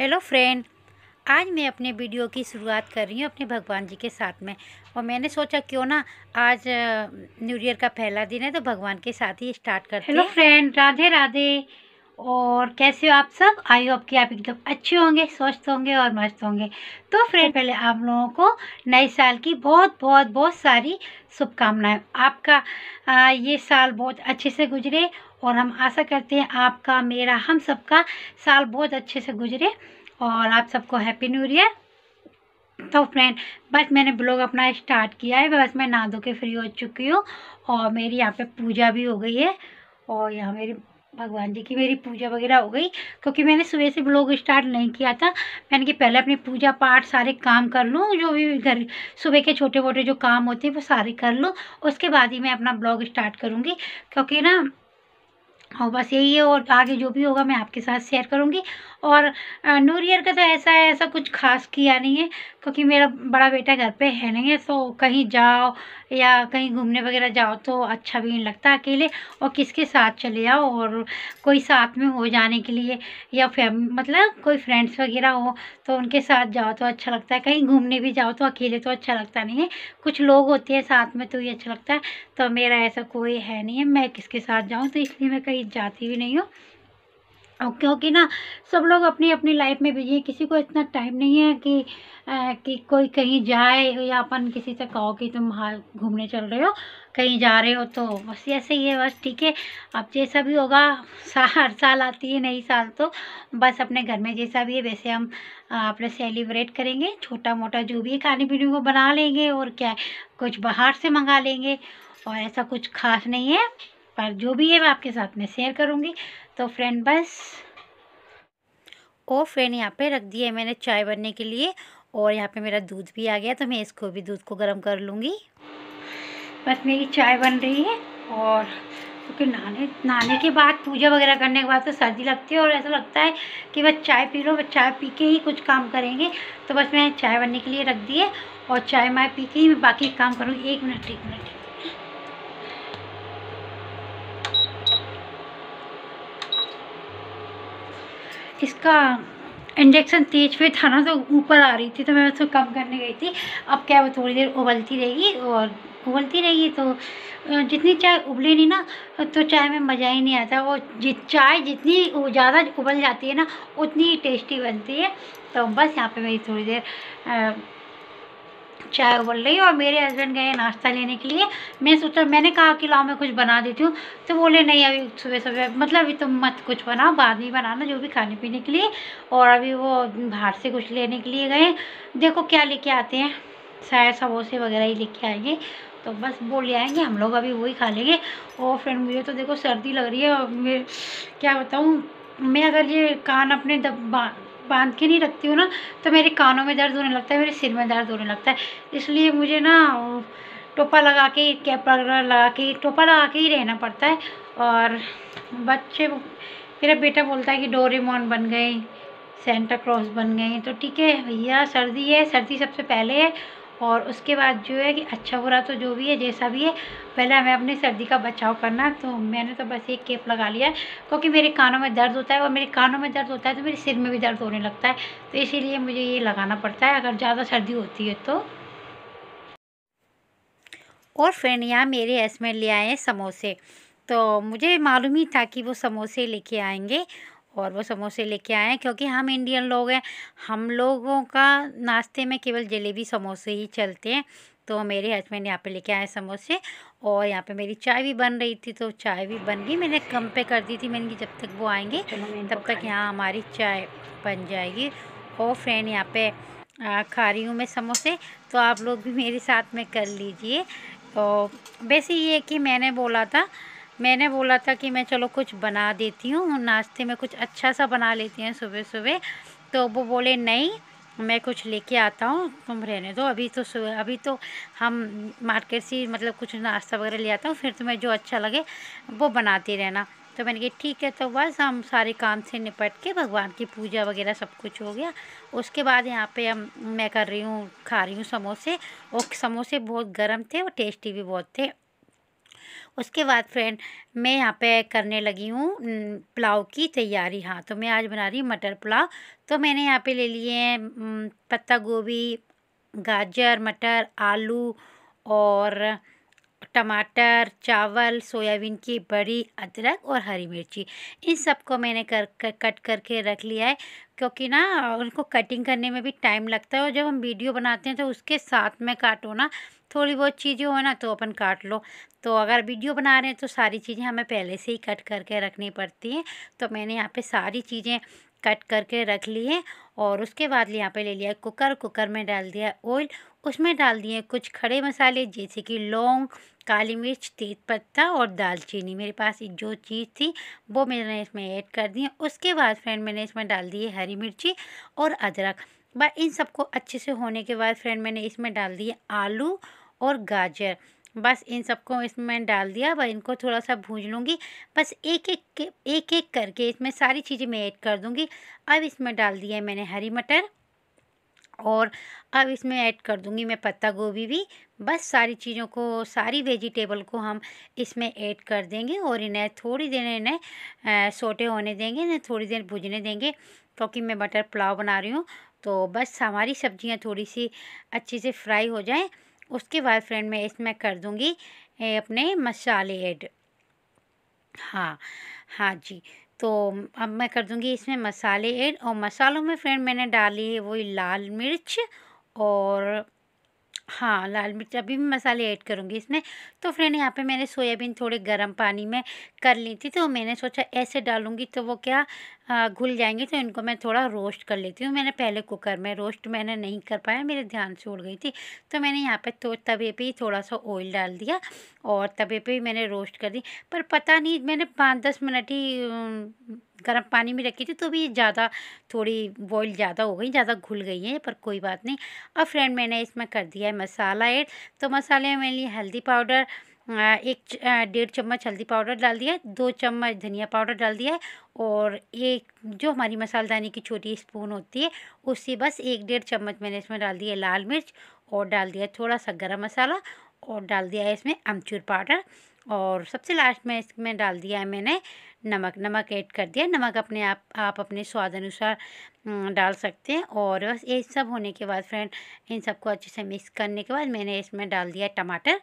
hello friend आज मैं अपने वीडियो की शुरुआत कर रही हूँ अपने भगवान जी के साथ में और मैंने सोचा क्यों ना आज न्यू ईयर का पहला दिन है तो भगवान के साथ ही स्टार्ट करते हेलो फ्रेंड राधे राधे और कैसे हो आप सब आई होप कि आप एकदम अच्छे होंगे स्वस्थ होंगे और मस्त होंगे तो फ्रेंड पहले आप लोगों को नए साल की बहुत बहुत बहुत सारी शुभकामनाएं आपका आ, ये साल बहुत अच्छे से गुजरे और हम आशा करते हैं आपका मेरा हम सबका साल बहुत अच्छे से गुजरे और आप सबको हैप्पी न्यू ईयर तो फ्रेंड बस मैंने ब्लॉग अपना स्टार्ट किया है बस मैं नहा धो के फ्री हो चुकी हूँ और मेरी यहाँ पे पूजा भी हो गई है और यहाँ मेरी भगवान जी की मेरी पूजा वगैरह हो गई क्योंकि मैंने सुबह से ब्लॉग स्टार्ट नहीं किया था मैंने कि पहले अपनी पूजा पाठ सारे काम कर लूँ जो भी घर सुबह के छोटे मोटे जो काम होते हैं वो सारे कर लूँ उसके बाद ही मैं अपना ब्लॉग स्टार्ट करूँगी क्योंकि ना और बस यही है और आगे जो भी होगा मैं आपके साथ शेयर करूँगी और ईयर का तो ऐसा है ऐसा कुछ खास किया नहीं है क्योंकि मेरा बड़ा बेटा घर पे है नहीं है सो तो कहीं जाओ या कहीं घूमने वगैरह जाओ तो अच्छा भी नहीं लगता अकेले और किसके साथ चले जाओ और कोई साथ में हो जाने के लिए या फैम मतलब कोई फ्रेंड्स वगैरह हो तो उनके साथ जाओ तो अच्छा लगता है कहीं घूमने भी जाओ तो अकेले तो अच्छा लगता नहीं है कुछ लोग होते हैं साथ में तो ये अच्छा लगता है तो मेरा ऐसा कोई है नहीं है मैं किसके साथ जाऊँ तो इसलिए मैं कहीं जाती भी नहीं हूँ क्योंकि ना सब लोग अपनी अपनी लाइफ में बिजी हैं किसी को इतना टाइम नहीं है कि आ, कि कोई कहीं जाए या अपन किसी से कहो कि तुम हाँ घूमने चल रहे हो कहीं जा रहे हो तो बस ऐसे ही है बस ठीक है अब जैसा भी होगा हर साल आती है नई साल तो बस अपने घर में जैसा भी है वैसे हम अपने सेलिब्रेट करेंगे छोटा मोटा जो भी है खाने पीने को बना लेंगे और क्या है कुछ बाहर से मंगा लेंगे और ऐसा कुछ खास नहीं है पर जो भी है मैं आपके साथ में शेयर करूँगी तो फ्रेंड बस ओ फ्रेंड यहाँ पे रख दिए मैंने चाय बनने के लिए और यहाँ पे मेरा दूध भी आ गया तो मैं इसको भी दूध को गर्म कर लूँगी बस मेरी चाय बन रही है और क्योंकि तो नहाने नहाने के बाद पूजा वगैरह करने के बाद तो सर्दी लगती है और ऐसा लगता है कि बस चाय पी लो बस चाय पी के ही कुछ काम करेंगे तो बस मैंने चाय बनने के लिए रख दी है और चाय माय पी के ही मैं बाकी काम करूँगी एक मिनट एक मिनट इसका इंडक्शन तेज फिर था ना तो ऊपर आ रही थी तो मैं उसको कम करने गई थी अब क्या वो थोड़ी देर उबलती रहेगी और उबलती रहेगी तो जितनी चाय उबली नहीं ना तो चाय में मज़ा ही नहीं आता वो जित चाय जितनी ज़्यादा उबल जाती है ना उतनी ही टेस्टी बनती है तो बस यहाँ पे मेरी थोड़ी देर आ, चाय उबल रही और मेरे हस्बैंड गए नाश्ता लेने के लिए मैं सोचा मैंने कहा कि लाओ मैं कुछ बना देती हूँ तो बोले नहीं अभी सुबह सुबह मतलब अभी तुम मत कुछ बनाओ बाद में बनाना जो भी खाने पीने के लिए और अभी वो बाहर से कुछ लेने के लिए गए देखो क्या लेके आते हैं शायद समोसे वगैरह ही लेके आएंगे तो बस बोल ले आएंगे हम लोग अभी वही खा लेंगे और फ्रेंड मुझे तो देखो सर्दी लग रही है और मैं क्या बताऊँ मैं अगर ये कान अपने दबा बांध के नहीं रखती हूँ ना तो मेरे कानों में दर्द होने लगता है मेरे सिर में दर्द होने लगता है इसलिए मुझे ना टोपा लगा के कैप लगा के टोपा लगा के ही रहना पड़ता है और बच्चे मेरा बेटा बोलता है कि डोरेमोन बन गए सेंटा क्रॉस बन गए तो ठीक है भैया सर्दी है सर्दी सबसे पहले है और उसके बाद जो है कि अच्छा बुरा तो जो भी है जैसा भी है पहले हमें अपनी सर्दी का बचाव करना तो मैंने तो बस एक केप लगा लिया है क्योंकि मेरे कानों में दर्द होता है और मेरे कानों में दर्द होता है तो मेरे सिर में भी दर्द होने लगता है तो इसीलिए मुझे ये लगाना पड़ता है अगर ज़्यादा सर्दी होती है तो और फ्रेंड यहाँ मेरे हस्बैंड ले आए हैं समोसे तो मुझे मालूम ही था कि वो समोसे लेके आएंगे और वो समोसे लेके आए क्योंकि हम इंडियन लोग हैं हम लोगों का नाश्ते में केवल जलेबी समोसे ही चलते हैं तो मेरे हस्बैंड यहाँ पे लेके आए समोसे और यहाँ पे मेरी चाय भी बन रही थी तो चाय भी बन गई मैंने कम पे कर दी थी मैंने जब तक वो आएंगे तब तक यहाँ हमारी चाय बन जाएगी और फ्रेंड यहाँ पे खा रही हूँ मैं समोसे तो आप लोग भी मेरे साथ में कर लीजिए तो वैसे ये कि मैंने बोला था मैंने बोला था कि मैं चलो कुछ बना देती हूँ नाश्ते में कुछ अच्छा सा बना लेती हैं सुबह सुबह तो वो बोले नहीं मैं कुछ लेके आता हूँ तुम रहने दो अभी तो सुबह अभी तो हम मार्केट से मतलब कुछ नाश्ता वगैरह ले आता हूँ फिर तुम्हें जो अच्छा लगे वो बनाती रहना तो मैंने कहा ठीक है तो बस हम सारे काम से निपट के भगवान की पूजा वगैरह सब कुछ हो गया उसके बाद यहाँ पे हम मैं कर रही हूँ खा रही हूँ समोसे और समोसे बहुत गर्म थे और टेस्टी भी बहुत थे उसके बाद फ्रेंड मैं यहाँ पे करने लगी हूँ पुलाव की तैयारी हाँ तो मैं आज बना रही हूँ मटर पुलाव तो मैंने यहाँ पे ले लिए हैं पत्ता गोभी गाजर मटर आलू और टमाटर चावल सोयाबीन की बड़ी अदरक और हरी मिर्ची इन सबको मैंने कर, कर कट करके रख लिया है क्योंकि ना उनको कटिंग करने में भी टाइम लगता है और जब हम वीडियो बनाते हैं तो उसके साथ में काटो ना थोड़ी बहुत चीज़ें हो ना तो अपन काट लो तो अगर वीडियो बना रहे हैं तो सारी चीज़ें हमें पहले से ही कट करके रखनी पड़ती हैं तो मैंने यहाँ पे सारी चीज़ें कट करके रख ली हैं और उसके बाद यहाँ पे ले लिया कुकर कुकर में डाल दिया ऑयल उसमें डाल दिए कुछ खड़े मसाले जैसे कि लौंग काली मिर्च तेज पत्ता और दालचीनी मेरे पास जो चीज़ थी वो मैंने इसमें ऐड कर दी उसके बाद फ्रेंड मैंने इसमें डाल दिए हरी मिर्ची और अदरक बस इन सबको अच्छे से होने के बाद फ्रेंड मैंने इसमें डाल दिए आलू और गाजर बस इन सबको इसमें मैंने डाल दिया अब इनको थोड़ा सा भूज लूँगी बस एक एक एक एक करके इसमें सारी चीज़ें मैं ऐड कर दूँगी अब इसमें डाल दिया है मैंने हरी मटर और अब इसमें ऐड कर दूँगी मैं पत्ता गोभी भी बस सारी चीज़ों को सारी वेजिटेबल को हम इसमें ऐड कर देंगे और इन्हें थोड़ी देर इन्हें सोटे होने देंगे इन्हें थोड़ी देर भुजने देंगे क्योंकि मैं बटर पुलाव बना रही हूँ तो बस हमारी सब्ज़ियाँ थोड़ी सी अच्छे से फ्राई हो जाएँ उसके बाद फ्रेंड मैं इसमें कर दूँगी अपने मसाले ऐड हाँ हाँ जी तो अब मैं कर दूँगी इसमें मसाले ऐड और मसालों में फ्रेंड मैंने डाली है वही लाल मिर्च और हाँ लाल मिर्च अभी भी मसाले ऐड करूँगी इसमें तो फ्रेंड यहाँ पे मैंने सोयाबीन थोड़े गर्म पानी में कर ली थी तो मैंने सोचा ऐसे डालूँगी तो वो क्या घुल जाएंगी तो इनको मैं थोड़ा रोस्ट कर लेती हूँ मैंने पहले कुकर में रोस्ट मैंने नहीं कर पाया मेरे ध्यान से उड़ गई थी तो मैंने यहाँ पे तो तवे पे ही थोड़ा सा ऑयल डाल दिया और तवे पे ही मैंने रोस्ट कर दी पर पता नहीं मैंने पाँच दस मिनट ही गर्म पानी में रखी थी तो भी ज़्यादा थोड़ी बॉईल ज़्यादा हो गई ज़्यादा घुल गई है पर कोई बात नहीं अब फ्रेंड मैंने इसमें कर दिया है मसाला ऐड तो मसाले में मैंने हल्दी पाउडर एक डेढ़ चम्मच हल्दी पाउडर डाल दिया है दो चम्मच धनिया पाउडर डाल दिया है और एक जो हमारी मसालेदानी की छोटी स्पून होती है उससे बस एक डेढ़ चम्मच मैंने इसमें डाल दिया लाल मिर्च और डाल दिया थोड़ा सा गर्म मसाला और डाल दिया है इसमें अमचूर पाउडर और सबसे लास्ट में इसमें डाल दिया है मैंने नमक नमक ऐड कर दिया नमक अपने आप आप अपने स्वाद अनुसार डाल सकते हैं और बस ये सब होने के बाद फ्रेंड इन सबको अच्छे से मिक्स करने के बाद मैंने इसमें डाल दिया टमाटर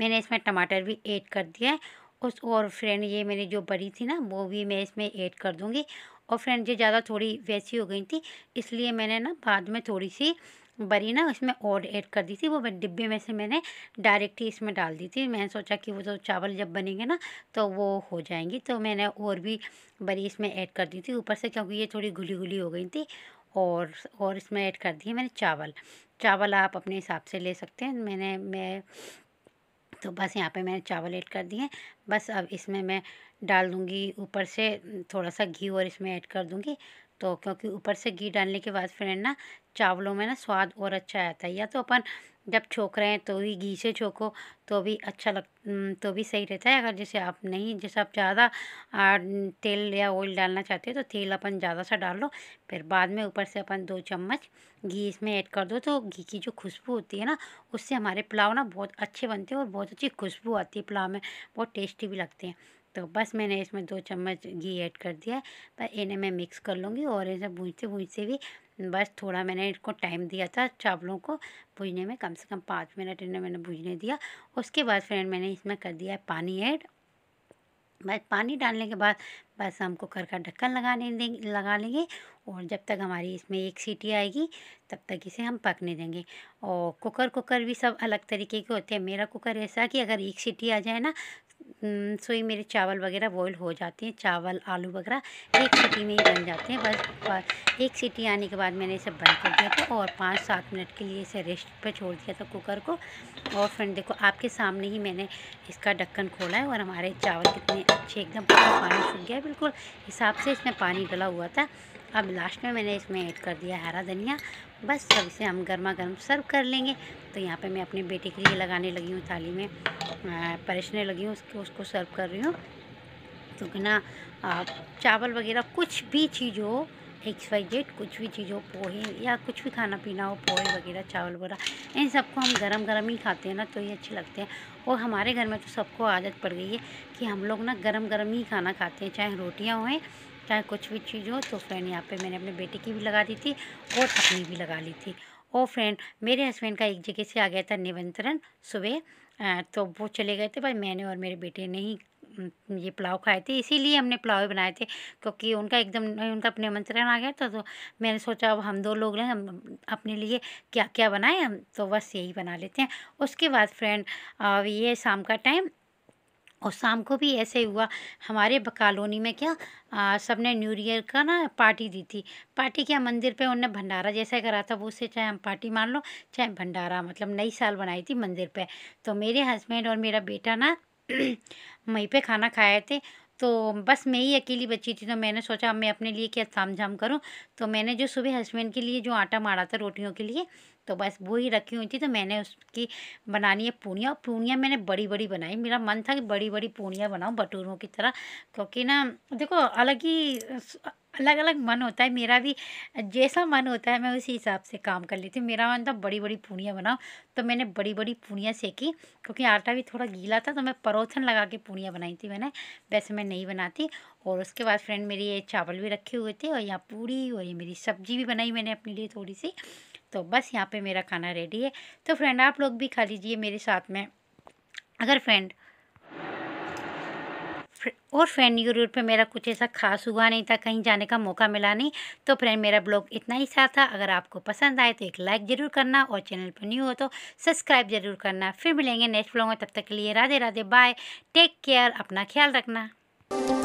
मैंने इसमें टमाटर भी ऐड कर दिया है उस और फ्रेंड ये मैंने जो बड़ी थी ना वो भी मैं इसमें ऐड कर दूँगी और फ्रेंड ये ज़्यादा थोड़ी वैसी हो गई थी इसलिए मैंने ना बाद में थोड़ी सी बरी ना उसमें और ऐड कर दी थी वो डिब्बे में से मैंने डायरेक्ट ही इसमें डाल दी थी मैंने सोचा कि वो तो चावल जब बनेंगे ना तो वो हो जाएंगी तो मैंने और भी बरी इसमें ऐड कर दी थी ऊपर से क्योंकि ये थोड़ी घुली घुली हो गई थी और और इसमें ऐड कर दिए मैंने चावल चावल आप अपने हिसाब से ले सकते हैं मैंने मैं तो बस यहाँ पे मैंने चावल ऐड कर दिए बस अब इसमें मैं डाल दूँगी ऊपर से थोड़ा सा घी और इसमें ऐड कर दूँगी तो क्योंकि ऊपर से घी डालने के बाद फ्रेंड ना चावलों में ना स्वाद और अच्छा आता है या तो अपन जब छोक रहे हैं तो भी घी से छोको तो भी अच्छा लग तो भी सही रहता है अगर जैसे आप नहीं जैसे आप ज़्यादा तेल या ऑयल डालना चाहते हो तो तेल अपन ज़्यादा सा डाल लो फिर बाद में ऊपर से अपन दो चम्मच घी इसमें ऐड कर दो तो घी की जो खुशबू होती है ना उससे हमारे पुलाव ना बहुत अच्छे बनते हैं और बहुत अच्छी खुशबू आती है पुलाव में बहुत टेस्टी भी लगते हैं तो बस मैंने इसमें दो चम्मच घी ऐड कर दिया पर इन्हें मैं मिक्स कर लूँगी और इसे भूजते भूजते भी बस थोड़ा मैंने इसको टाइम दिया था चावलों को भूजने में कम से कम पाँच मिनट इन्हें मैंने भूजने दिया उसके बाद फ्रेंड मैंने इसमें कर दिया है पानी ऐड बस पानी डालने के बाद बस हम कुकर का ढक्कन लगाने देंगे लगा लेंगे और जब तक हमारी इसमें एक सीटी आएगी तब तक इसे हम पकने देंगे और कुकर कुकर भी सब अलग तरीके के होते हैं मेरा कुकर ऐसा कि अगर एक सीटी आ जाए ना सोई मेरे चावल वगैरह बॉयल हो जाते हैं चावल आलू वगैरह एक सीटी में ही बन जाते हैं बस एक सीटी आने के बाद मैंने इसे बंद कर दिया था और पाँच सात मिनट के लिए इसे रेस्ट पर छोड़ दिया था कुकर को और फ्रेंड देखो आपके सामने ही मैंने इसका ढक्कन खोला है और हमारे चावल कितने अच्छे एकदम पूरा पानी सूख गया है बिल्कुल हिसाब से इसमें पानी डला हुआ था अब लास्ट में मैंने इसमें ऐड कर दिया हरा धनिया बस अब इसे हम गर्मा गर्म सर्व कर लेंगे तो यहाँ पे मैं अपने बेटे के लिए लगाने लगी हूँ थाली में परेशने लगी हूँ उसको उसको सर्व कर रही हूँ तो कि ना चावल वगैरह कुछ भी चीज़ हो एक्स वाई जेड कुछ भी चीज़ हो पोहे या कुछ भी खाना पीना हो पोहे वगैरह चावल वगैरह इन सबको हम गरम गरम ही खाते हैं ना तो ये अच्छे लगते हैं और हमारे घर में तो सबको आदत पड़ गई है कि हम लोग ना गरम गरम ही खाना खाते हैं चाहे रोटियाँ हों चाहे कुछ भी चीज़ हो तो फ्रेंड यहाँ पे मैंने अपने बेटे की भी लगा दी थी और अपनी भी लगा ली थी और फ्रेंड मेरे हस्बैंड का एक जगह से आ गया था निमंत्रण सुबह तो वो चले गए थे भाई मैंने और मेरे बेटे ने ही ये पुलाव खाए थे इसीलिए हमने पुलाव बनाए थे क्योंकि उनका एकदम उनका अपने निमंत्रण आ गया था तो मैंने सोचा अब हम दो लोग हैं हम अपने लिए क्या क्या बनाएं हम तो बस यही बना लेते हैं उसके बाद फ्रेंड ये शाम का टाइम और शाम को भी ऐसे हुआ हमारे कॉलोनी में क्या आ, सब ने न्यू ईयर का ना पार्टी दी थी पार्टी क्या मंदिर पे उनने भंडारा जैसा करा था वो उसे चाहे हम पार्टी मान लो चाहे भंडारा मतलब नई साल बनाई थी मंदिर पे तो मेरे हस्बैंड और मेरा बेटा ना वहीं पे खाना खाए थे तो बस मैं ही अकेली बची थी तो मैंने सोचा मैं अपने लिए क्या ताम झाम करूँ तो मैंने जो सुबह हस्बैंड के लिए जो आटा मारा था रोटियों के लिए तो बस वो ही रखी हुई थी तो मैंने उसकी बनानी है पूड़ियाँ और पूड़ियाँ मैंने बड़ी बड़ी बनाई मेरा मन था कि बड़ी बड़ी पूड़ियाँ बनाऊँ भटूरों की तरह क्योंकि ना देखो अलग ही अलग अलग मन होता है मेरा भी जैसा मन होता है मैं उसी हिसाब से काम कर लेती हूँ मेरा मन था बड़ी बड़ी पूड़ियाँ बनाओ तो मैंने बड़ी बड़ी पूड़ियाँ सेकी क्योंकि आटा भी थोड़ा गीला था तो मैं परोथन लगा के पूड़ियाँ बनाई थी मैंने वैसे मैं नहीं बनाती और उसके बाद फ्रेंड मेरी ये चावल भी रखे हुए थे और यहाँ पूड़ी और ये मेरी सब्जी भी बनाई मैंने अपने लिए थोड़ी सी तो बस यहाँ पर मेरा खाना रेडी है तो फ्रेंड आप लोग भी खा लीजिए मेरे साथ में अगर फ्रेंड और फ्रेंड न्यू रूट पे मेरा कुछ ऐसा खास हुआ नहीं था कहीं जाने का मौका मिला नहीं तो फ्रेंड मेरा ब्लॉग इतना ही सा था अगर आपको पसंद आए तो एक लाइक ज़रूर करना और चैनल पर न्यू हो तो सब्सक्राइब ज़रूर करना फिर मिलेंगे नेक्स्ट ब्लॉग में तब तक के लिए Radhe Radhe bye take care अपना ख्याल रखना